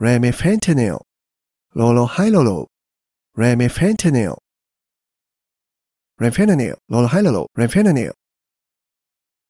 remifentanil, lorohylolo, remifentanil, remifentanil, lorohylolo, remifentanil.